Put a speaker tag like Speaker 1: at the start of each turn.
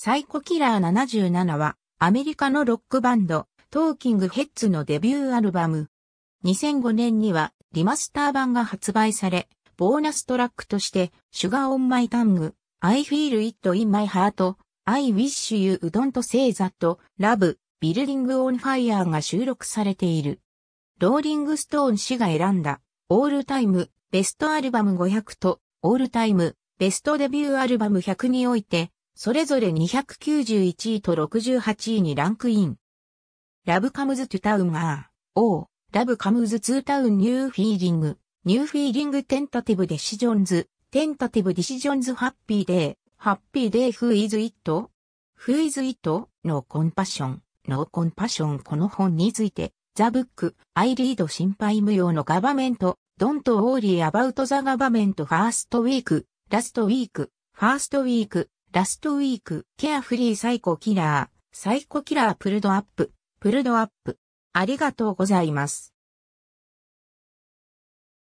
Speaker 1: サイコキラー77はアメリカのロックバンドトーキングヘッズのデビ
Speaker 2: ューアルバム。2005年にはリマスター版が発売され、ボーナストラックとしてシュガーオンマイタング、I feel it in my heart, I wish you don't say that, love, building on fire が収録されている。ローリングストーン氏が選んだオールタイムベストアルバム500とオールタイムベストデビューアルバム100においてそれぞれ291位と68位にランクイン。ラブカムズトゥタウンアー、オー、ラブカムズツータウンニューフィーリング、ニューフィーリングテンタティブデシジョンズ、テンタティブデシジョンズハッピーデー、ハッピーデーフー・イズイットフー・イズイットノー・コンパッション、ノーコンパッションこの本について、ザブック、アイリード心配無用のガバメント、ドントオーリーアバウトザガバメントファーストウィーク、ラストウィーク、ファーストウィーク、ラストウィーク、ケアフ
Speaker 1: リーサイコキラー、サイコキラープルドアップ、プルドアップ。ありがとうございます。